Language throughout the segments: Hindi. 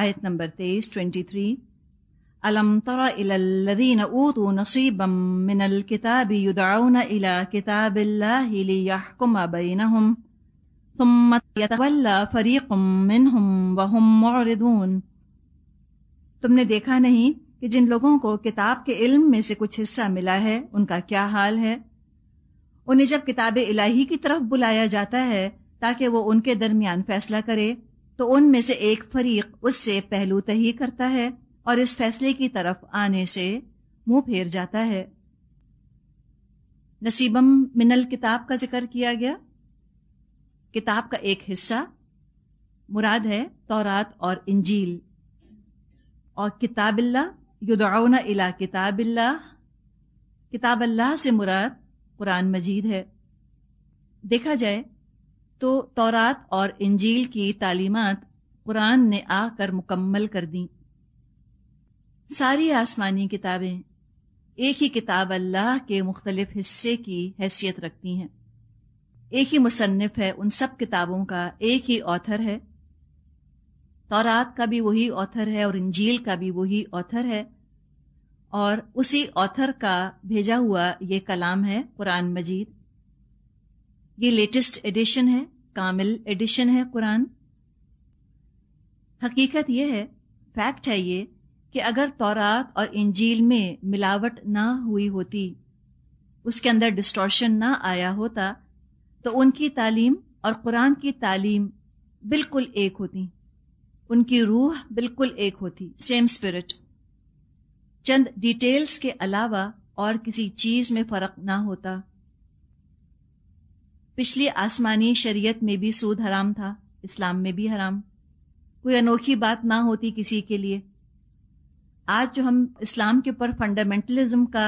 आयत नंबर तेईस ट्वेंटी थ्री अलम तर इलल्लदीन ऊतू नसीबम मिनल किताब युदाउन इला किताब लियहकुम बैनहुम ثم यतवल्ला फरीकुम मिनहुम वहुम मुअरिदून तुमने देखा नहीं कि जिन लोगों को किताब के इल्म में से कुछ हिस्सा मिला है उनका क्या हाल है उन्हें जब किताब इलाही की तरफ बुलाया जाता है ताकि वो उनके दरमियान फैसला करे तो उनमें से एक फरीक उससे पहलू तही करता है और इस फैसले की तरफ आने से मुंह फेर जाता है नसीबम मिनल किताब का जिक्र किया गया किताब का एक हिस्सा मुराद है तौरात और इंजील और किताबिल्ला युदाउना इला किताबिल्ला किताब अल्लाह से मुराद कुरान मजीद है देखा जाए तो तौरात और इंजील की तालीमत कुरान ने आकर मुकम्मल कर दी सारी आसमानी किताबें एक ही किताब अल्लाह के मुख्तलिफ हिस्से की हैसियत रखती हैं एक ही मुसनफ़ है उन सब किताबों का एक ही ऑथर है तौरात का भी वही ऑथर है और इंजील का भी वही ऑथर है और उसी ऑथर का भेजा हुआ ये कलाम है कुरान मजीद ये लेटेस्ट एडिशन है कामिल एडिशन है कुरान हकीकत यह है फैक्ट है ये कि अगर तौरात और इंजील में मिलावट ना हुई होती उसके अंदर डिस्टॉर्शन ना आया होता तो उनकी तालीम और कुरान की तालीम बिल्कुल एक होती उनकी रूह बिल्कुल एक होती सेम स्पिरिट चंद डिटेल्स के अलावा और किसी चीज़ में फ़र्क ना होता पिछली आसमानी शरीयत में भी सूद हराम था इस्लाम में भी हराम कोई अनोखी बात ना होती किसी के लिए आज जो हम इस्लाम के ऊपर फंडामेंटलिज्म का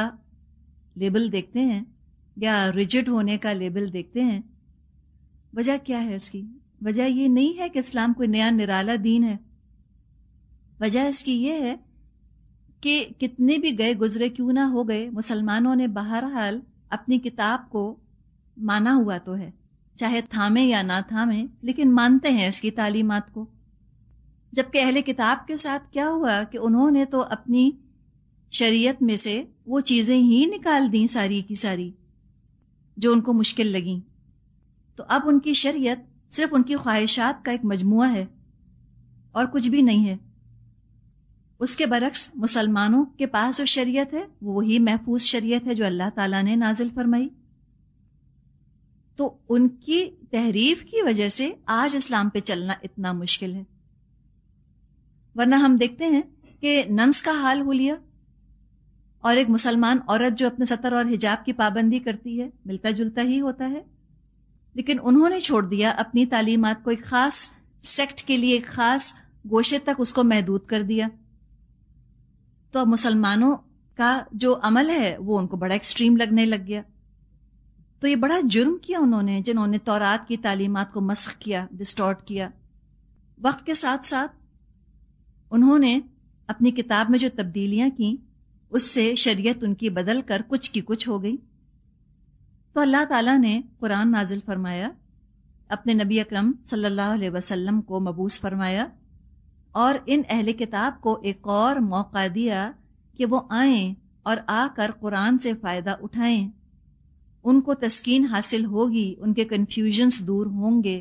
लेबल देखते हैं या रिजिड होने का लेबल देखते हैं वजह क्या है इसकी वजह यह नहीं है कि इस्लाम कोई नया निराला दीन है वजह इसकी यह है कि कितने भी गए गुजरे क्यों ना हो गए मुसलमानों ने बहरहाल अपनी किताब को माना हुआ तो है चाहे थामे या ना थामे लेकिन मानते हैं इसकी तालीमत को जबकि अहले किताब के साथ क्या हुआ कि उन्होंने तो अपनी शरीयत में से वो चीज़ें ही निकाल दी सारी की सारी जो उनको मुश्किल लगी तो अब उनकी शरीयत सिर्फ उनकी ख्वाहिशात का एक मजमु है और कुछ भी नहीं है उसके बरक्स मुसलमानों के पास जो शरीयत है वो वही महफूज शरीयत है जो अल्लाह ताला ने नाजिल फरमाई तो उनकी तहरीफ की वजह से आज इस्लाम पे चलना इतना मुश्किल है वरना हम देखते हैं कि नंस का हाल हो लिया और एक मुसलमान औरत जो अपने सतर और हिजाब की पाबंदी करती है मिलता जुलता ही होता है लेकिन उन्होंने छोड़ दिया अपनी तालीमत को एक खास सेक्ट के लिए एक खास गोशे तक उसको महदूद कर दिया तो अब मुसलमानों का जो अमल है वो उनको बड़ा एक्सट्रीम लगने लग गया तो ये बड़ा जुर्म किया उन्होंने जिन्होंने तौरात की तालीमत को मस्ख किया डिस्टॉर्ट किया वक्त के साथ साथ उन्होंने अपनी किताब में जो तब्दीलियां की उससे शरीयत उनकी बदल कर कुछ की कुछ हो गई तो अल्लाह ताला ने कुरान नाजिल फरमाया अपने नबी अकरम सल्लल्लाहु अलैहि वसल्लम को मबूस फरमाया और इन अहल किताब को एक और मौका दिया कि वो आएं और आकर कुरान से फ़ायदा उठाएं उनको तस्कीन हासिल होगी उनके कन्फ्यूजन्स दूर होंगे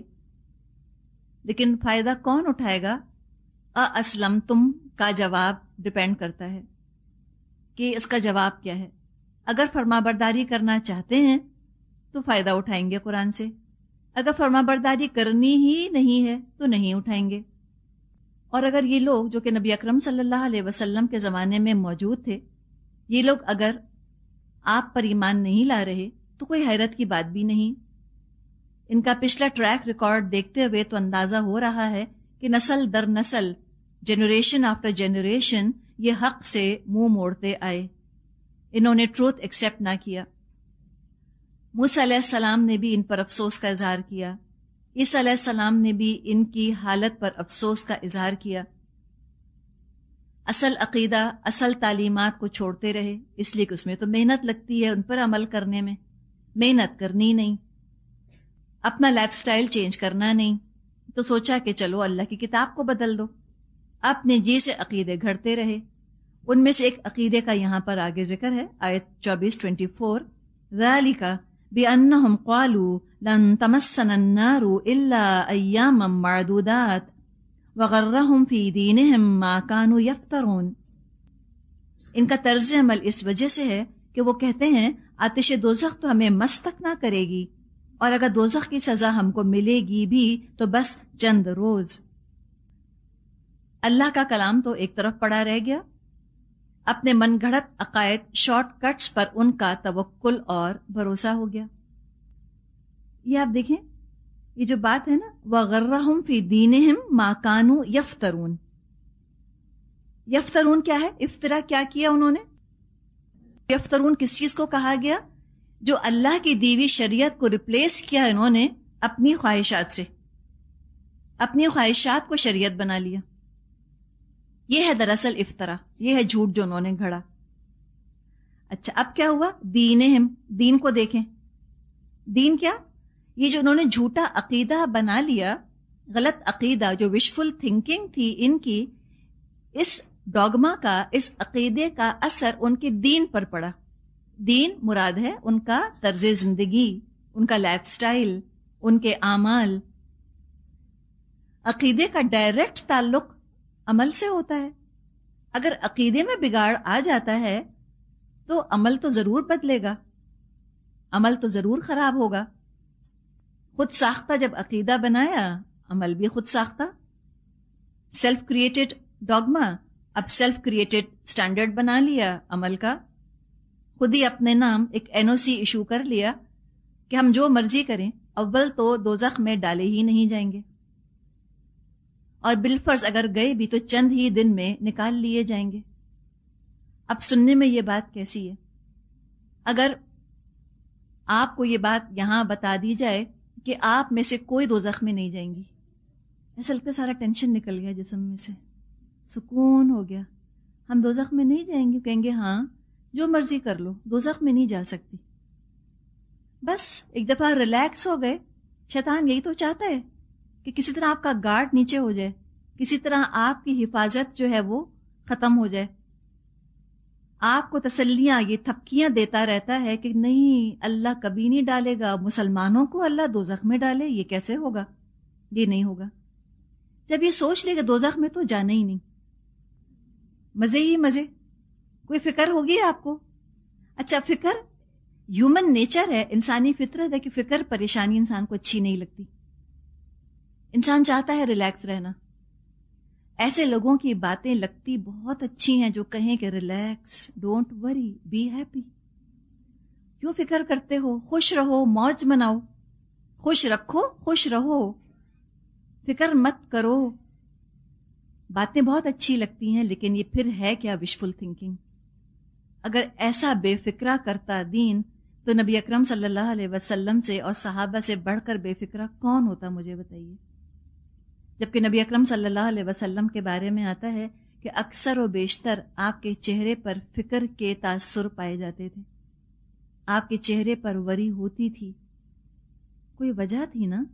लेकिन फ़ायदा कौन उठाएगा असलम तुम का जवाब डिपेंड करता है कि इसका जवाब क्या है अगर फर्माबरदारी करना चाहते हैं तो फ़ायदा उठाएंगे कुरान से अगर फर्माबरदारी करनी ही नहीं है तो नहीं उठाएंगे और अगर ये लोग जो कि नबी अकरम सल्लल्लाहु अलैहि वसल्लम के ज़माने में मौजूद थे ये लोग अगर आप पर ईमान नहीं ला रहे तो कोई हैरत की बात भी नहीं इनका पिछला ट्रैक रिकॉर्ड देखते हुए तो अंदाजा हो रहा है कि नसल दर नसल जनरेशन आफ्टर जनरेशन ये हक से मुंह मोड़ते आए इन्होंने ट्रूथ एक्सेप्ट ना किया मूसा सलाम ने भी इन पर अफसोस का इजहार किया इस सलाम ने भी इनकी हालत पर अफसोस का इजहार किया असल अकीदा असल तालीमत को छोड़ते रहे इसलिए कि उसमें तो मेहनत लगती है उन पर अमल करने में मेहनत करनी नहीं अपना लाइफस्टाइल चेंज करना नहीं तो सोचा कि चलो अल्लाह की किताब को बदल दो अपने जी से अकीदे घड़ते रहे उनमें से एक अकीदे का यहाँ पर आगे जिक्र है आयत चौबीस ट्वेंटी फोर रैली का हम क्वालू लन तमसनारू अयाम मारदूदात वगर्रहम फी दीन हम माकानू यफ्तरून इनका तर्ज अमल इस वजह से है कि वो कहते हैं आतिश दोजख तो हमें मस्तक ना करेगी और अगर दोजख की सजा हमको मिलेगी भी तो बस चंद रोज अल्लाह का कलाम तो एक तरफ पड़ा रह गया अपने मन घड़त अकायद शॉर्टकट्स पर उनका तवक्ल और भरोसा हो गया ये आप देखें ये जो बात है ना वगर्रहम फी दीन हम माकानू यफ्तरून यफ्तरून क्या है इफ्तरा क्या किया उन्होंने यफ्तरून किस चीज को कहा गया जो अल्लाह की दीवी शरीयत को रिप्लेस किया इन्होंने अपनी ख्वाहिशात से अपनी ख्वाहिशात को शरीयत बना लिया यह है दरअसल इफ्तरा यह है झूठ जो उन्होंने घड़ा अच्छा अब क्या हुआ दीन हिम दीन को देखें दीन क्या ये जो उन्होंने झूठा अकीदा बना लिया गलत अकीदा जो विशफुल थिंकिंग थी इनकी इस डॉगमा का इस अकीदे का असर उनके दीन पर पड़ा दीन मुराद है उनका तर्ज जिंदगी उनका लाइफ स्टाइल उनके आमाल अकीदे का डायरेक्ट ताल्लुक अमल से होता है अगर अकीदे में बिगाड़ आ जाता है तो अमल तो जरूर बदलेगा अमल तो जरूर खराब होगा खुद साख्ता जब अकीदा बनाया अमल भी खुद साख्ता सेल्फ क्रिएटेड डॉगमा अब सेल्फ क्रिएटेड स्टैंडर्ड बना लिया अमल का खुद ही अपने नाम एक एनओसी इशू कर लिया कि हम जो मर्जी करें अव्वल तो जख्म में डाले ही नहीं जाएंगे और बिलफर्ज अगर गए भी तो चंद ही दिन में निकाल लिए जाएंगे अब सुनने में ये बात कैसी है अगर आपको ये बात यहां बता दी जाए कि आप में से कोई जख्म में नहीं जाएंगी ऐसा लगता सारा टेंशन निकल गया जिसम में से सुकून हो गया हम दो में नहीं जाएंगे कहेंगे हाँ जो मर्जी कर लो दो में नहीं जा सकती बस एक दफ़ा रिलैक्स हो गए शैतान यही तो चाहता है कि किसी तरह आपका गार्ड नीचे हो जाए किसी तरह आपकी हिफाजत जो है वो ख़त्म हो जाए आपको तसलियां ये थपकियाँ देता रहता है कि नहीं अल्लाह कभी नहीं डालेगा मुसलमानों को अल्लाह दो में डाले ये कैसे होगा ये नहीं होगा जब ये सोच लेगा दो में तो जाना ही नहीं मजे ही मजे कोई फिक्र होगी आपको अच्छा फिक्र ह्यूमन नेचर है इंसानी फितरत है कि फिक्र परेशानी इंसान को अच्छी नहीं लगती इंसान चाहता है रिलैक्स रहना ऐसे लोगों की बातें लगती बहुत अच्छी हैं जो कहें कि relax don't worry be happy क्यों फिक्र करते हो खुश रहो मौज मनाओ खुश रखो खुश रहो फिक्र मत करो बातें बहुत अच्छी लगती हैं लेकिन ये फिर है क्या विशफुल थिंकिंग अगर ऐसा बेफिक्रा करता दीन तो नबी अकरम सल्लल्लाहु अलैहि वसल्लम से और सहाबा से बढ़कर बेफिक्रा कौन होता मुझे बताइए जबकि नबी अकरम सल्लल्लाहु अलैहि वसल्लम के बारे में आता है कि अक्सर व बेशतर आपके चेहरे पर फिक्र के तासुर पाए जाते थे आपके चेहरे पर वरी होती थी कोई वजह थी ना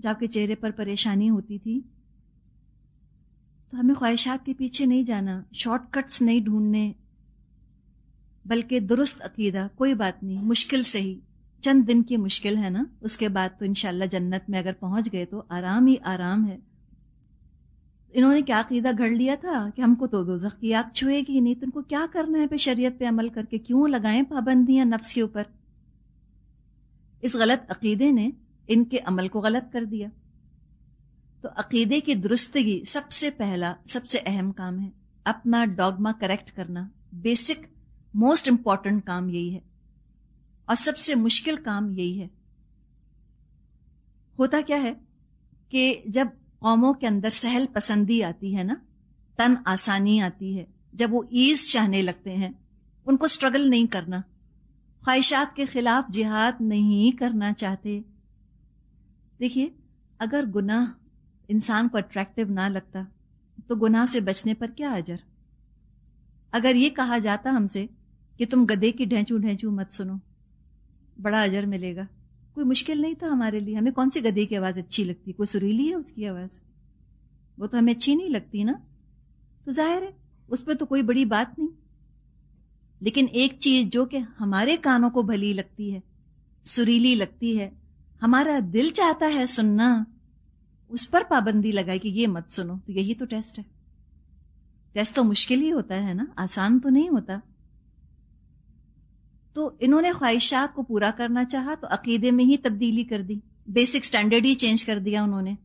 जो आपके चेहरे पर परेशानी होती थी तो हमें ख्वाहिशात के पीछे नहीं जाना शॉर्टकट्स नहीं ढूंढने बल्कि दुरुस्त अकीदा कोई बात नहीं मुश्किल से ही चंद दिन की मुश्किल है ना उसके बाद तो इनशाला जन्नत में अगर पहुंच गए तो आराम ही आराम है इन्होंने क्या अकीदा घड़ लिया था कि हमको तो दो की आग छुएगी नहीं तो उनको क्या करना है पे शरीयत पे अमल करके क्यों लगाएं पाबंदियां नफ्स के ऊपर इस गलत अकीदे ने इनके अमल को गलत कर दिया तो अकीदे की दुरुस्तगी सबसे पहला सबसे अहम काम है अपना डॉगमा करेक्ट करना बेसिक मोस्ट इम्पॉर्टेंट काम यही है और सबसे मुश्किल काम यही है होता क्या है कि जब कौमों के अंदर सहल पसंदी आती है ना तन आसानी आती है जब वो ईज चाहने लगते हैं उनको स्ट्रगल नहीं करना ख्वाहिशात के खिलाफ जिहाद नहीं करना चाहते देखिए अगर गुनाह इंसान को अट्रैक्टिव ना लगता तो गुनाह से बचने पर क्या अजर अगर ये कहा जाता हमसे कि तुम गधे की ढेंचू ढेंचू मत सुनो बड़ा अजर मिलेगा कोई मुश्किल नहीं था हमारे लिए हमें कौन सी गधे की आवाज़ अच्छी लगती कोई सुरीली है उसकी आवाज़ वो तो हमें अच्छी नहीं लगती ना तो जाहिर है उस पर तो कोई बड़ी बात नहीं लेकिन एक चीज़ जो कि हमारे कानों को भली लगती है सुरीली लगती है हमारा दिल चाहता है सुनना उस पर पाबंदी लगाई कि ये मत सुनो तो यही तो टेस्ट है टेस्ट तो मुश्किल ही होता है ना आसान तो नहीं होता तो इन्होंने ख्वाहिशात को पूरा करना चाहा तो अकीदे में ही तब्दीली कर दी बेसिक स्टैंडर्ड ही चेंज कर दिया उन्होंने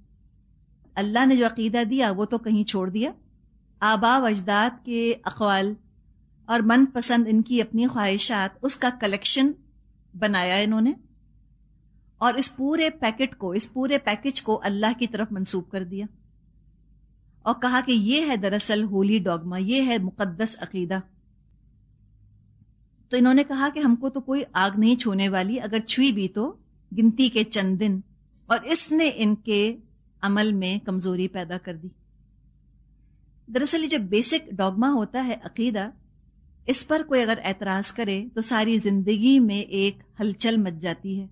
अल्लाह ने जो अकीदा दिया वो तो कहीं छोड़ दिया आबा अजदाद के अकवाल और मनपसंद इनकी अपनी ख्वाहिशात उसका कलेक्शन बनाया इन्होंने और इस पूरे पैकेट को इस पूरे पैकेज को अल्लाह की तरफ मंसूब कर दिया और कहा कि यह है दरअसल होली डॉगमा ये है मुकदस अकीदा तो इन्होंने कहा कि हमको तो कोई आग नहीं छूने वाली अगर छुई भी तो गिनती के चंद दिन और इसने इनके अमल में कमजोरी पैदा कर दी दरअसल ये जो बेसिक डॉगमा होता है अकीदा इस पर कोई अगर एतराज करे तो सारी जिंदगी में एक हलचल मच जाती है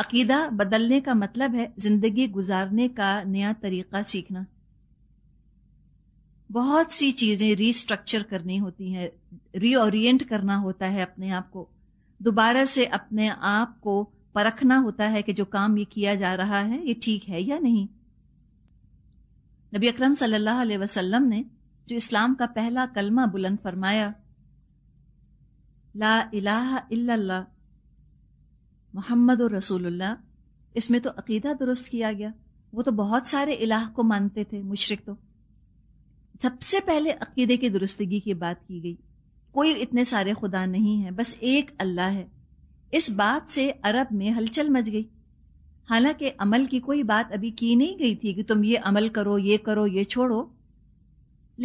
अकीदा बदलने का मतलब है जिंदगी गुजारने का नया तरीका सीखना बहुत सी चीज़ें रीस्ट्रक्चर करनी होती हैं रीओरिएंट करना होता है अपने आप को दोबारा से अपने आप को परखना होता है कि जो काम ये किया जा रहा है ये ठीक है या नहीं नबी अकरम सल्लल्लाहु अलैहि वसल्लम ने जो इस्लाम का पहला कलमा बुलंद फरमाया ला इलाहा इल्लल्लाह मोहम्मद रसूलुल्लाह इसमें तो अकीदा दुरुस्त किया गया वो तो बहुत सारे इलाह को मानते थे मुशरक तो सबसे पहले अकीदे की दुरुस्तगी की बात की गई कोई इतने सारे खुदा नहीं है बस एक अल्लाह है इस बात से अरब में हलचल मच गई हालांकि अमल की कोई बात अभी की नहीं गई थी कि तुम ये अमल करो ये करो ये छोड़ो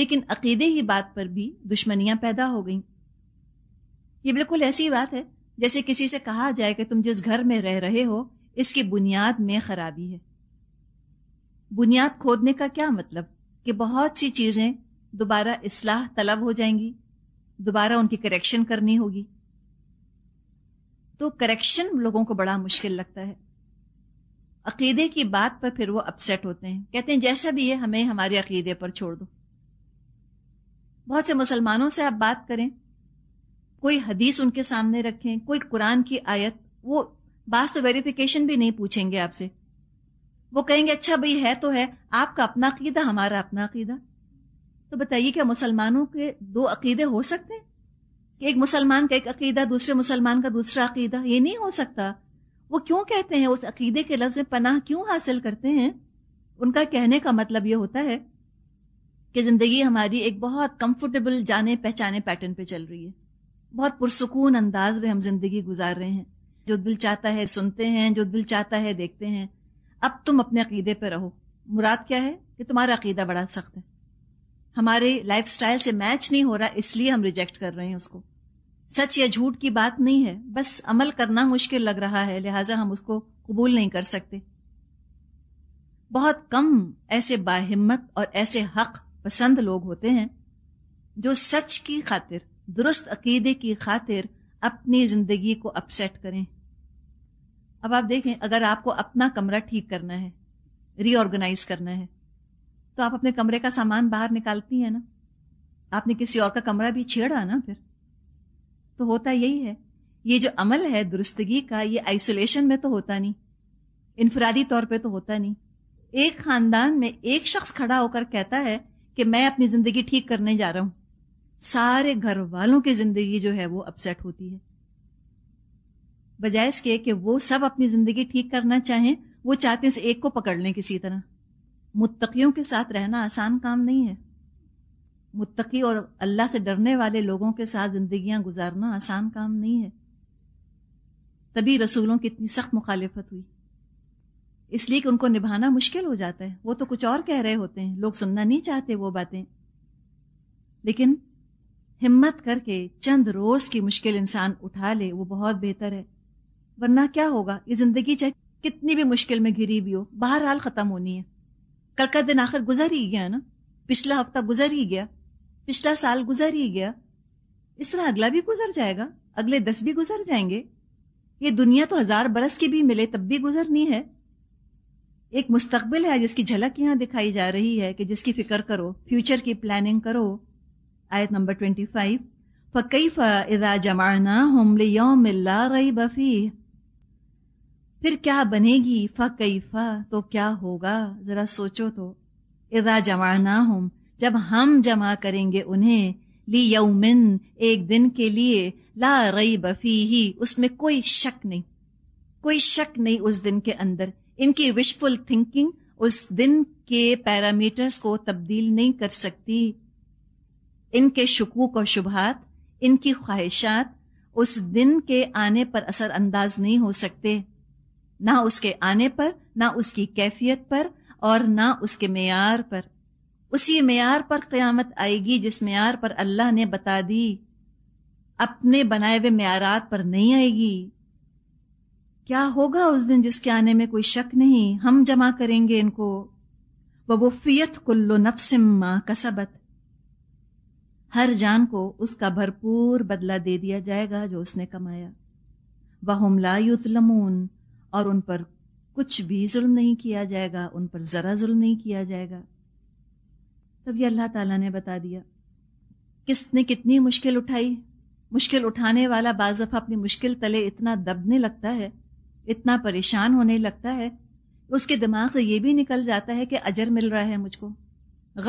लेकिन अकीदे की बात पर भी दुश्मनियां पैदा हो गई ये बिल्कुल ऐसी बात है जैसे किसी से कहा जाए कि तुम जिस घर में रह रहे हो इसकी बुनियाद में खराबी है बुनियाद खोदने का क्या मतलब कि बहुत सी चीज़ें दोबारा इसलाह तलब हो जाएंगी दोबारा उनकी करेक्शन करनी होगी तो करेक्शन लोगों को बड़ा मुश्किल लगता है अकीदे की बात पर फिर वो अपसेट होते हैं कहते हैं जैसा भी है हमें हमारे अकीदे पर छोड़ दो बहुत से मुसलमानों से आप बात करें कोई हदीस उनके सामने रखें कोई कुरान की आयत वो बास तो वेरिफिकेशन भी नहीं पूछेंगे आपसे वो कहेंगे अच्छा भाई है तो है आपका अपना अकीदा हमारा अपना अकीदा तो बताइए क्या मुसलमानों के दो अकीदे हो सकते हैं कि एक मुसलमान का एक अकीदा दूसरे मुसलमान का दूसरा अकीदा ये नहीं हो सकता वो क्यों कहते हैं उस अकीदे के लफ्ज में पनाह क्यों हासिल करते हैं उनका कहने का मतलब ये होता है कि जिंदगी हमारी एक बहुत कंफर्टेबल जाने पहचाने पैटर्न पे चल रही है बहुत पुरसकून अंदाज में हम जिंदगी गुजार रहे हैं जो दिल चाहता है सुनते हैं जो दिल चाहता है देखते हैं अब तुम अपने अकीदे पर रहो मुराद क्या है कि तुम्हारा अकीदा बड़ा सख्त है हमारे लाइफ से मैच नहीं हो रहा इसलिए हम रिजेक्ट कर रहे हैं उसको सच या झूठ की बात नहीं है बस अमल करना मुश्किल लग रहा है लिहाजा हम उसको कबूल नहीं कर सकते बहुत कम ऐसे बाहिम्मत और ऐसे हक पसंद लोग होते हैं जो सच की खातिर दुरुस्त अकीदे की खातिर अपनी ज़िंदगी को अपसेट करें अब आप देखें अगर आपको अपना कमरा ठीक करना है रीऑर्गेनाइज करना है तो आप अपने कमरे का सामान बाहर निकालती हैं ना आपने किसी और का कमरा भी छेड़ा ना फिर तो होता यही है ये जो अमल है दुरुस्तगी का ये आइसोलेशन में तो होता नहीं इनफरादी तौर पे तो होता नहीं एक खानदान में एक शख्स खड़ा होकर कहता है कि मैं अपनी जिंदगी ठीक करने जा रहा हूं सारे घर वालों की जिंदगी जो है वो अपसेट होती है बजाय इसके कि वो सब अपनी जिंदगी ठीक करना चाहें वो चाहते हैं एक को पकड़ लें किसी तरह मुत्तकियों के साथ रहना आसान काम नहीं है मुत्तकी और अल्लाह से डरने वाले लोगों के साथ जिंदगियां गुजारना आसान काम नहीं है तभी रसूलों की इतनी सख्त मुखालिफत हुई इसलिए कि उनको निभाना मुश्किल हो जाता है वो तो कुछ और कह रहे होते हैं लोग सुनना नहीं चाहते वो बातें लेकिन हिम्मत करके चंद रोज की मुश्किल इंसान उठा ले वो बहुत बेहतर है वरना क्या होगा ये जिंदगी चाहे कितनी भी मुश्किल में घिरी भी हो बहरहाल ख़त्म होनी है कल का दिन आखिर गुजर ही गया ना पिछला हफ्ता गुजर ही गया पिछला साल गुजर ही गया इस तरह अगला भी गुजर जाएगा अगले दस भी गुजर जाएंगे ये दुनिया तो हजार बरस की भी मिले तब भी गुजरनी है एक मुस्तकबिल है जिसकी झलक यहाँ दिखाई जा रही है कि जिसकी फिक्र करो फ्यूचर की प्लानिंग करो आयत नंबर ट्वेंटी फाइव फकई जमाना हम योम रही बफ़ी फिर क्या बनेगी फ़कीफ़ा तो क्या होगा ज़रा सोचो तो इदा जमाना हम जब हम जमा करेंगे उन्हें ली यौमिन एक दिन के लिए ला रई बफ़ी ही उसमें कोई शक नहीं कोई शक नहीं उस दिन के अंदर इनकी विशफुल थिंकिंग उस दिन के पैरामीटर्स को तब्दील नहीं कर सकती इनके शकूक और शुभात इनकी ख्वाहिशात उस दिन के आने पर असर अंदाज नहीं हो सकते ना उसके आने पर ना उसकी कैफियत पर और ना उसके मैार पर उसी मैार पर क़यामत आएगी जिस मैार पर अल्लाह ने बता दी अपने बनाए हुए मैारात पर नहीं आएगी क्या होगा उस दिन जिसके आने में कोई शक नहीं हम जमा करेंगे इनको वबुफियत कुल्लो नफ्सम माँ कसबत हर जान को उसका भरपूर बदला दे दिया जाएगा जो उसने कमाया वहम लायुतलमून और उन पर कुछ भी जुल्म नहीं किया जाएगा उन पर ज़रा जुल्म नहीं किया जाएगा तब यह अल्लाह ताला ने बता दिया किसने कितनी मुश्किल उठाई मुश्किल उठाने वाला बाजफा अपनी मुश्किल तले इतना दबने लगता है इतना परेशान होने लगता है उसके दिमाग से यह भी निकल जाता है कि अजर मिल रहा है मुझको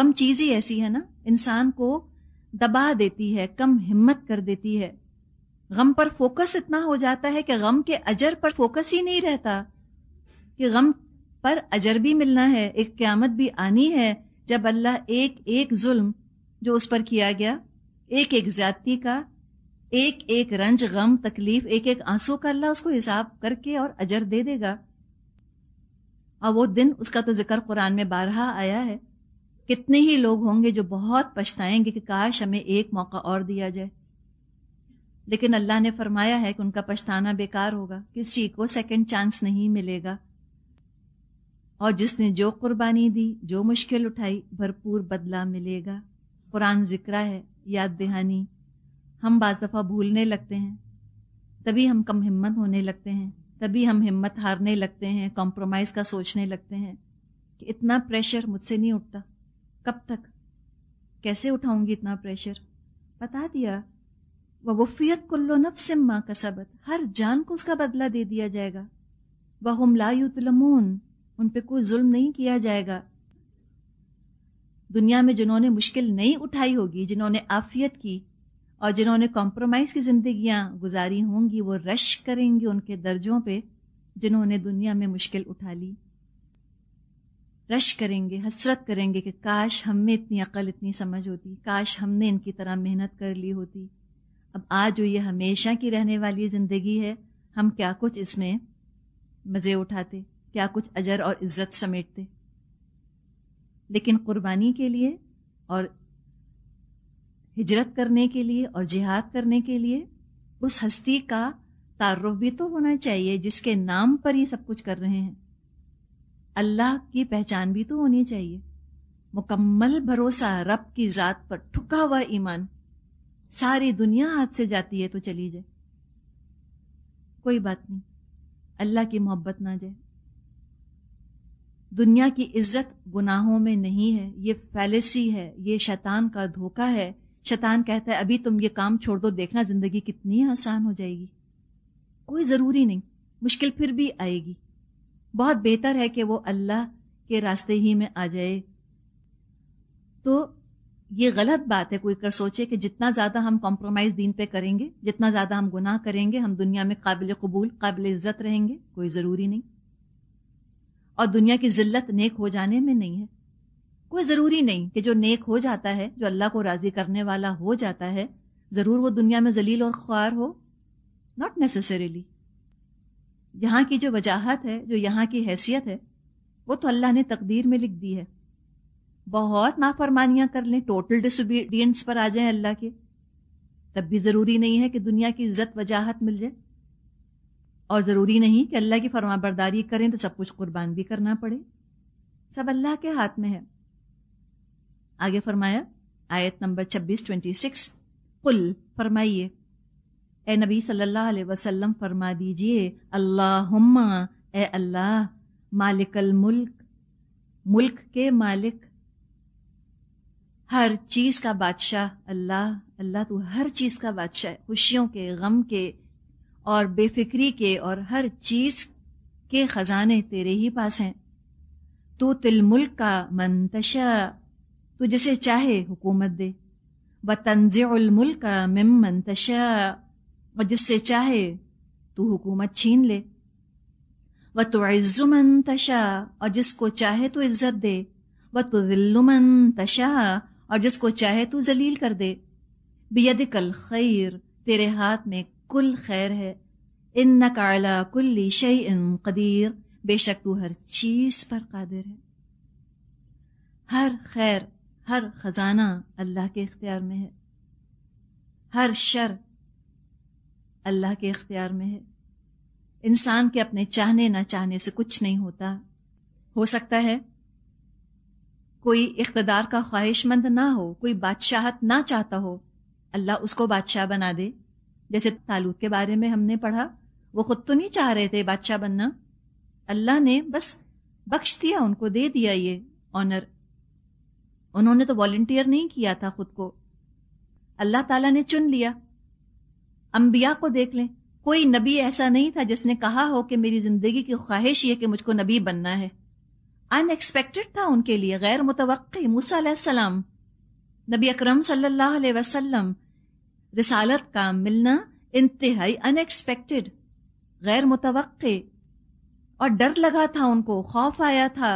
गम चीज़ ही ऐसी है ना इंसान को दबा देती है कम हिम्मत कर देती है गम पर फोकस इतना हो जाता है कि गम के अजर पर फोकस ही नहीं रहता कि गम पर अजर भी मिलना है एक क्यामत भी आनी है जब अल्लाह एक एक जुल्म जो उस पर किया गया एक एक ज्यादती का एक एक रंज गम तकलीफ एक एक आंसू का अल्लाह उसको हिसाब करके और अजर दे देगा और वो दिन उसका तो जिक्र कुरान में बारहा आया है कितने ही लोग होंगे जो बहुत पछताएंगे कि काश हमें एक मौका और दिया जाए लेकिन अल्लाह ने फरमाया है कि उनका पछताना बेकार होगा किसी को सेकंड चांस नहीं मिलेगा और जिसने जो कुर्बानी दी जो मुश्किल उठाई भरपूर बदला मिलेगा कुरान जिक्रा है याद दहानी हम बाज दफ़ा भूलने लगते हैं तभी हम कम हिम्मत होने लगते हैं तभी हम हिम्मत हारने लगते हैं कॉम्प्रोमाइज़ का सोचने लगते हैं कि इतना प्रेशर मुझसे नहीं उठता कब तक कैसे उठाऊंगी इतना प्रेशर बता दिया वफियत कुल्लो का सबक हर जान को उसका बदला दे दिया जाएगा वह हमलायुतलमून उन पर कोई जुल्म नहीं किया जाएगा दुनिया में जिन्होंने मुश्किल नहीं उठाई होगी जिन्होंने आफियत की और जिन्होंने कॉम्प्रोमाइज़ की ज़िंदगियाँ गुजारी होंगी वो रश करेंगी उनके दर्जों पे जिन्होंने दुनिया में मुश्किल उठा ली रश करेंगे हसरत करेंगे कि काश हम में इतनी अकल इतनी समझ होती काश हमने इनकी तरह मेहनत कर ली होती अब आज जो ये हमेशा की रहने वाली ज़िंदगी है हम क्या कुछ इसमें मज़े उठाते क्या कुछ अजर और इज़्ज़त समेटते लेकिन क़ुरबानी के लिए और हिजरत करने के लिए और जिहाद करने के लिए उस हस्ती का तारुफ भी तो होना चाहिए जिसके नाम पर ये सब कुछ कर रहे हैं अल्लाह की पहचान भी तो होनी चाहिए मुकम्मल भरोसा रब की ज़ात पर ठुका हुआ ईमान सारी दुनिया हाथ से जाती है तो चली जाए कोई बात नहीं अल्लाह की मोहब्बत ना जाए दुनिया की इज्जत गुनाहों में नहीं है ये फैलेसी है ये शैतान का धोखा है शैतान कहता है अभी तुम ये काम छोड़ दो देखना जिंदगी कितनी आसान हो जाएगी कोई ज़रूरी नहीं मुश्किल फिर भी आएगी बहुत बेहतर है कि वो अल्लाह के रास्ते ही में आ जाए तो ये गलत बात है कोई कर सोचे कि जितना ज़्यादा हम कॉम्प्रोमाइज़ दीन पे करेंगे जितना ज़्यादा हम गुनाह करेंगे हम दुनिया में काबिल कबूल काबिल इज़्ज़त रहेंगे कोई ज़रूरी नहीं और दुनिया की जिल्लत नेक हो जाने में नहीं है कोई ज़रूरी नहीं कि जो नेक हो जाता है जो अल्लाह को राज़ी करने वाला हो जाता है ज़रूर वो दुनिया में जलील और ख्वार हो नॉट नेसेसरीली यहाँ की जो वजाहत है जो यहाँ की हैसियत है वो तो अल्लाह ने तकदीर में लिख दी है बहुत नाफरमानियाँ कर लें टोटल डिसोबीडियंस पर आ जाएं अल्लाह के तब भी ज़रूरी नहीं है कि दुनिया की इज्जत वजाहत मिल जाए और ज़रूरी नहीं कि अल्लाह की फरमाबरदारी करें तो सब कुछ कुर्बान भी करना पड़े सब अल्लाह के हाथ में है आगे फरमाया आयत नंबर छब्बीस ट्वेंटी सिक्स कुल फरमाइए ए नबी सल्लल्लाहु अलैहि वसल्लम फरमा दीजिए अल्लाहुम्मा ए अल्लाह मालिकल मुल्क मुल्क के मालिक हर चीज़ का बादशाह अल्लाह अल्लाह तू तो हर चीज़ का बादशाह है खुशियों के गम के और बेफिक्री के और हर चीज़ के ख़जाने तेरे ही पास हैं तू तिल मुल्क का मंतशा तू जिसे चाहे हुकूमत दे व तंज़ मुल्क का मिम मनतशा और जिससे चाहे तू हुकूमत छीन ले व तो इज्जुमन तशा और जिसको चाहे तो इज्जत दे व तो दिल्लुमन तशा और जिसको चाहे तो जलील कर दे बेद कल खैर तेरे हाथ में कुल खैर है इन न काला कुल्ली शई इन कदीर बेशक तू हर चीज पर कादिर है हर खैर हर खजाना अल्लाह के इख्तियार में है हर शर अल्लाह के इख्तियार में है इंसान के अपने चाहने ना चाहने से कुछ नहीं होता हो सकता है कोई इकतदार का ख्वाहिशमंद ना हो कोई बादशाहत ना चाहता हो अल्लाह उसको बादशाह बना दे जैसे तालूत के बारे में हमने पढ़ा वो खुद तो नहीं चाह रहे थे बादशाह बनना अल्लाह ने बस बख्श दिया उनको दे दिया ये ऑनर उन्होंने तो वॉल्टियर नहीं किया था खुद को अल्लाह ताला ने चुन लिया अम्बिया को देख लें कोई नबी ऐसा नहीं था जिसने कहा हो कि मेरी जिंदगी की ख्वाहिश यह कि मुझको नबी बनना है अनएक्सपेक्टेड था उनके लिए गैर मुतव मूसम नबी अक्रम सल्लल्लाहु रसालत रिसालत का मिलना इंतहाई अनएक्सपेक्टेड गैर मुतव और डर लगा था उनको खौफ आया था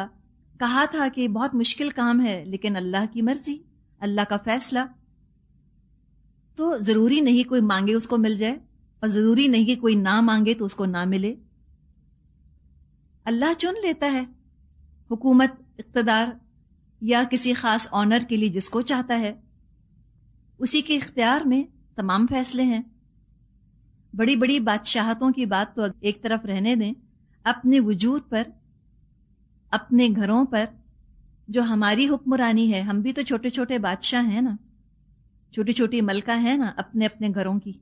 कहा था कि बहुत मुश्किल काम है लेकिन अल्लाह की मर्जी अल्लाह का फैसला तो जरूरी नहीं कोई मांगे उसको मिल जाए और जरूरी नहीं कि कोई ना मांगे तो उसको ना मिले अल्लाह चुन लेता है हुकूमत इकतदार या किसी खास ऑनर के लिए जिसको चाहता है उसी के इख्तियार में तमाम फैसले हैं बड़ी बड़ी बादशाहतों की बात तो एक तरफ रहने दें अपने वजूद पर अपने घरों पर जो हमारी हुक्मरानी है हम भी तो छोटे छोटे बादशाह हैं ना छोटी छोटी मलका है ना अपने अपने घरों की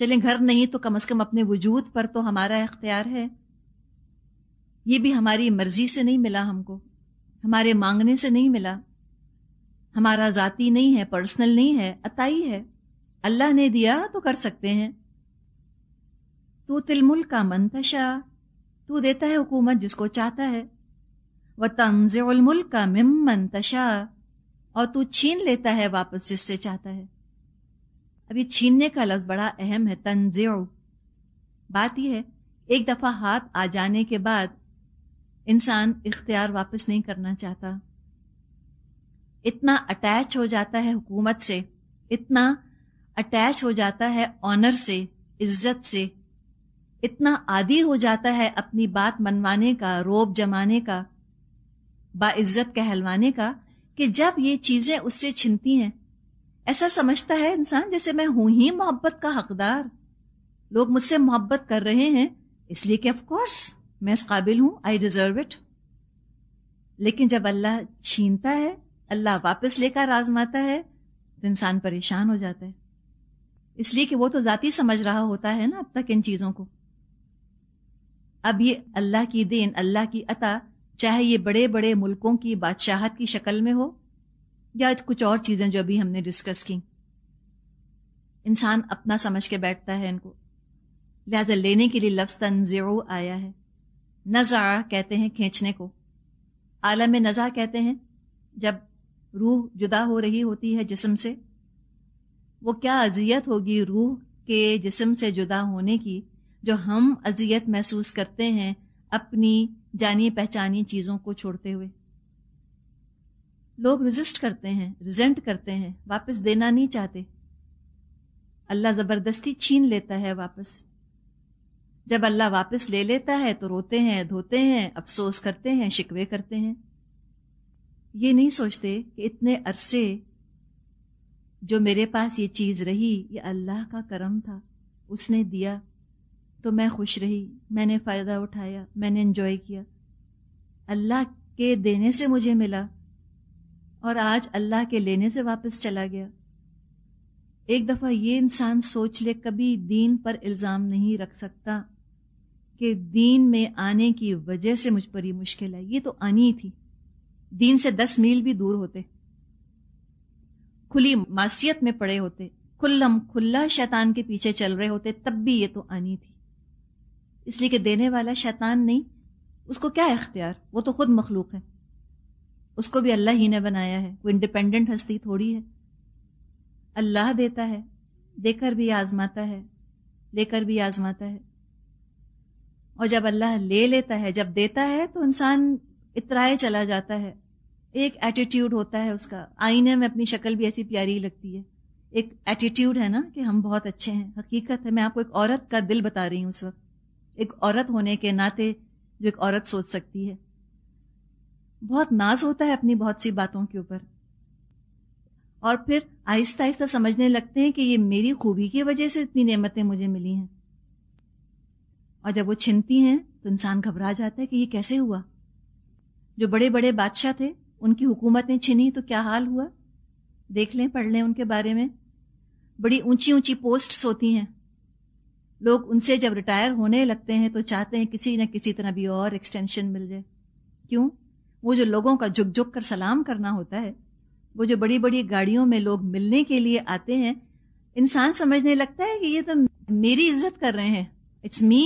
चले घर नहीं तो कम अज कम अपने वजूद पर तो हमारा इख्तियार है ये भी हमारी मर्जी से नहीं मिला हमको हमारे मांगने से नहीं मिला हमारा जाति नहीं है पर्सनल नहीं है अताई है अल्लाह ने दिया तो कर सकते हैं तू तिलमुल का मंतशा तू देता है हुकूमत जिसको चाहता है व तंजुल मुल्क का मिम मंतशा और तू छीन लेता है वापस जिससे चाहता है अब ये छीनने का लफ्ज बड़ा अहम है तंजेउ बात यह है एक दफा हाथ आ जाने के बाद इंसान इख्तियार वापस नहीं करना चाहता इतना अटैच हो जाता है हुकूमत से इतना अटैच हो जाता है ऑनर से इज्जत से इतना आदि हो जाता है अपनी बात मनवाने का रोब जमाने का बाइज्जत कहलवाने का कि जब ये चीजें उससे छिनती हैं ऐसा समझता है इंसान जैसे मैं हूं ही मोहब्बत का हकदार लोग मुझसे मोहब्बत कर रहे हैं इसलिए कि ऑफकोर्स मैं इस काबिल हूं आई डिजर्व इट लेकिन जब अल्लाह छीनता है अल्लाह वापस लेकर आजमाता है तो इंसान परेशान हो जाता है इसलिए कि वो तो जाती समझ रहा होता है ना अब तक इन चीज़ों को अब ये अल्लाह की देन अल्लाह की अता चाहे ये बड़े बड़े मुल्कों की बादशाहत की शक्ल में हो या कुछ और चीज़ें जो अभी हमने डिस्कस की इंसान अपना समझ के बैठता है इनको लिहाजा लेने के लिए लफ्ज़ तनज़ो आया है नज़ा कहते हैं खींचने को आलम नज़ा कहते हैं जब रूह जुदा हो रही होती है जिसम से वो क्या अजियत होगी रूह के जिसम से जुदा होने की जो हम अजियत महसूस करते हैं अपनी जानिए पहचानिए चीज़ों को छोड़ते हुए लोग रिजिस्ट करते हैं रिजेंट करते हैं वापस देना नहीं चाहते अल्लाह ज़बरदस्ती छीन लेता है वापस जब अल्लाह वापस ले लेता है तो रोते हैं धोते हैं अफसोस करते हैं शिकवे करते हैं ये नहीं सोचते कि इतने अरसे जो मेरे पास ये चीज़ रही ये अल्लाह का करम था उसने दिया तो मैं खुश रही मैंने फ़ायदा उठाया मैंने इन्जॉय किया अल्लाह के देने से मुझे मिला और आज अल्लाह के लेने से वापस चला गया एक दफ़ा ये इंसान सोच ले कभी दीन पर इल्ज़ाम नहीं रख सकता कि दीन में आने की वजह से मुझ पर ये मुश्किल आई ये तो आनी ही थी दीन से दस मील भी दूर होते खुली मासीत में पड़े होते खुल्लम खुल्ला शैतान के पीछे चल रहे होते तब भी ये तो आनी थी इसलिए कि देने वाला शैतान नहीं उसको क्या इख्तियार वो तो खुद मखलूक है उसको भी अल्लाह ही ने बनाया है वो इंडिपेंडेंट हस्ती थोड़ी है अल्लाह देता है देकर भी आजमाता है लेकर भी आजमाता है और जब अल्लाह ले लेता है जब देता है तो इंसान इतराए चला जाता है एक एटीट्यूड होता है उसका आईने में अपनी शक्ल भी ऐसी प्यारी लगती है एक एटीट्यूड है ना कि हम बहुत अच्छे हैं हकीकत है मैं आपको एक औरत का दिल बता रही हूँ उस वक्त एक औरत होने के नाते जो एक औरत सोच सकती है बहुत नाज होता है अपनी बहुत सी बातों के ऊपर और फिर आहिस्ता आहिस्ता समझने लगते हैं कि ये मेरी खूबी की वजह से इतनी नेमतें मुझे मिली हैं और जब वो छिनती हैं तो इंसान घबरा जाता है कि ये कैसे हुआ जो बड़े बड़े बादशाह थे उनकी हुकूमत ने छिनी तो क्या हाल हुआ देख लें पढ़ लें उनके बारे में बड़ी ऊंची ऊंची पोस्ट्स होती हैं लोग उनसे जब रिटायर होने लगते हैं तो चाहते हैं किसी न किसी तरह भी और एक्सटेंशन मिल जाए क्यों वो जो लोगों का झुक झुक कर सलाम करना होता है वो जो बड़ी बड़ी गाड़ियों में लोग मिलने के लिए आते हैं इंसान समझने लगता है कि ये तो मेरी इज्जत कर रहे हैं इट्स मी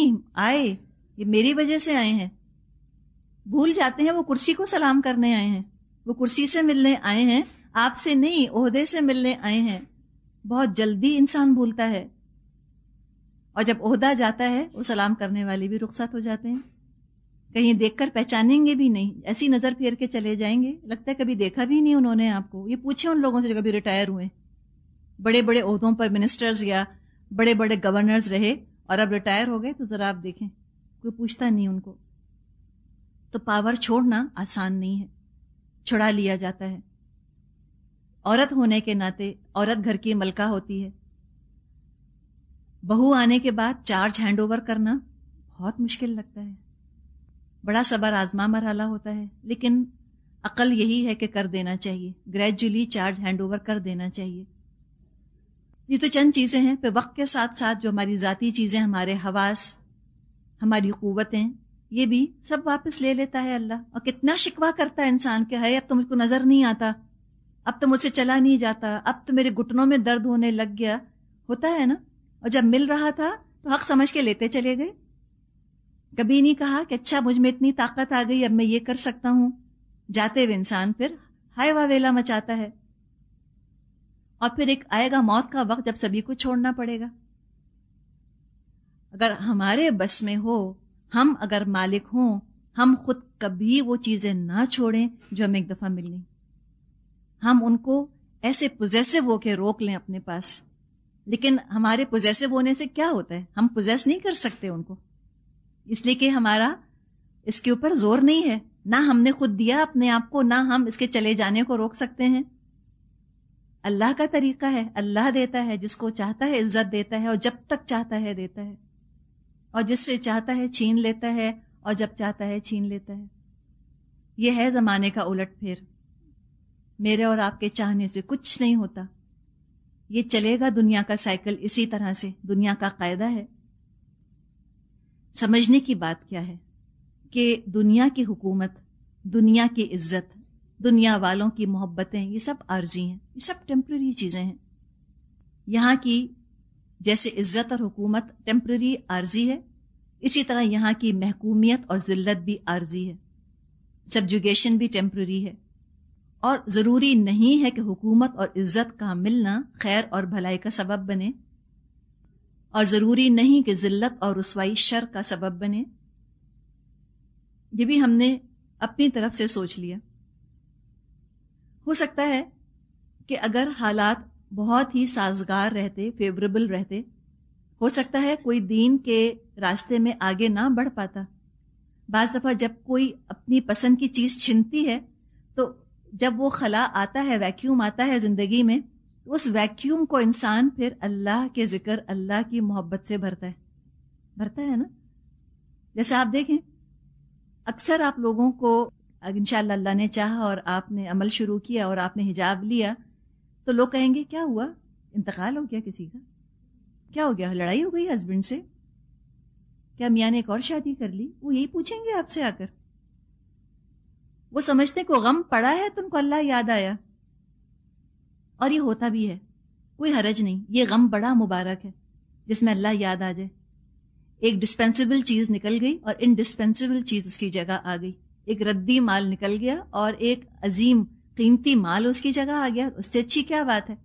आए ये मेरी वजह से आए हैं भूल जाते हैं वो कुर्सी को सलाम करने आए हैं वो कुर्सी से मिलने आए हैं आपसे नहीं ओहदे से मिलने आए हैं बहुत जल्दी इंसान भूलता है और जब अहदा जाता है वो सलाम करने वाले भी रुखसत हो जाते हैं कहीं देखकर पहचानेंगे भी नहीं ऐसी नज़र फेर के चले जाएंगे लगता है कभी देखा भी नहीं उन्होंने आपको ये पूछे उन लोगों से जो कभी रिटायर हुए बड़े बड़े अहदों पर मिनिस्टर्स या बड़े बड़े गवर्नर्स रहे और अब रिटायर हो गए तो ज़रा आप देखें कोई पूछता नहीं उनको तो पावर छोड़ना आसान नहीं है छुड़ा लिया जाता है औरत होने के नाते औरत घर की मलका होती है बहू आने के बाद चार्ज हैंडओवर करना बहुत मुश्किल लगता है बड़ा सबर आजमा मरहला होता है लेकिन अकल यही है कि कर देना चाहिए ग्रेजुअली चार्ज हैंडओवर कर देना चाहिए ये तो चंद चीज़ें हैं पे वक्त के साथ साथ जो हमारी ज़ाती चीज़ें हमारे हवास हमारी क़वतें ये भी सब वापस ले लेता है अल्लाह और कितना शिकवा करता है इंसान के है अब तो मुझको नज़र नहीं आता अब तो मुझसे चला नहीं जाता अब तो मेरे घुटनों में दर्द होने लग गया होता है ना और जब मिल रहा था तो हक समझ के लेते चले गए कभी नहीं कहा कि अच्छा मुझ में इतनी ताकत आ गई अब मैं ये कर सकता हूं जाते हुए इंसान फिर हाय वावेला मचाता है और फिर एक आएगा मौत का वक्त जब सभी को छोड़ना पड़ेगा अगर हमारे बस में हो हम अगर मालिक हों हम खुद कभी वो चीज़ें ना छोड़ें जो हमें एक दफ़ा मिल गई हम उनको ऐसे पोजेसिव होके रोक लें अपने पास लेकिन हमारे पोजेसिव होने से क्या होता है हम पोजेस नहीं कर सकते उनको इसलिए कि हमारा इसके ऊपर जोर नहीं है ना हमने खुद दिया अपने आप को ना हम इसके चले जाने को रोक सकते हैं अल्लाह का तरीका है अल्लाह देता है जिसको चाहता है इज्जत देता है और जब तक चाहता है देता है और जिससे चाहता है छीन लेता है और जब चाहता है छीन लेता है यह है जमाने का उलट फेर मेरे और आपके चाहने से कुछ नहीं होता ये चलेगा दुनिया का साइकिल इसी तरह से दुनिया का कायदा है समझने की बात क्या है कि दुनिया की हुकूमत दुनिया की इज्जत दुनिया वालों की मोहब्बतें ये सब आर्जी हैं ये सब टेम्प्रेरी चीज़ें हैं यहाँ की जैसे इज्जत और हुकूमत टेम्प्रेरी आर्जी है इसी तरह यहाँ की महकूमियत और जिल्लत भी आर्जी है सब्जुगेशन भी टेम्प्रेरी है और ज़रूरी नहीं है कि हुकूमत और इज़्ज़त का मिलना खैर और भलाई का सबब बने और ज़रूरी नहीं कि ज़िल्लत और रसवाई शर का सबब बने ये भी हमने अपनी तरफ से सोच लिया हो सकता है कि अगर हालात बहुत ही साजगार रहते फेवरेबल रहते हो सकता है कोई दीन के रास्ते में आगे ना बढ़ पाता बाज दफ़ा जब कोई अपनी पसंद की चीज़ छिनती है तो जब वो खला आता है वैक्यूम आता है ज़िंदगी में तो उस वैक्यूम को इंसान फिर अल्लाह के ज़िक्र अल्लाह की मोहब्बत से भरता है भरता है ना जैसे आप देखें अक्सर आप लोगों को इन अल्लाह ने चाह और आपने अमल शुरू किया और आपने हिजाब लिया तो लोग कहेंगे क्या हुआ इंतकाल हो गया किसी का क्या हो गया लड़ाई हो गई हस्बैंड से क्या मियाँ ने एक और शादी कर ली वो यही पूछेंगे आपसे आकर वो समझते को गम पड़ा है तुमको अल्लाह याद आया और ये होता भी है कोई हरज नहीं ये गम बड़ा मुबारक है जिसमें अल्लाह याद आ जाए एक डिस्पेंसेबल चीज निकल गई और इनडिस्पेंसेबल चीज उसकी जगह आ गई एक रद्दी माल निकल गया और एक अजीम कीमती माल उसकी जगह आ गया उससे अच्छी क्या बात है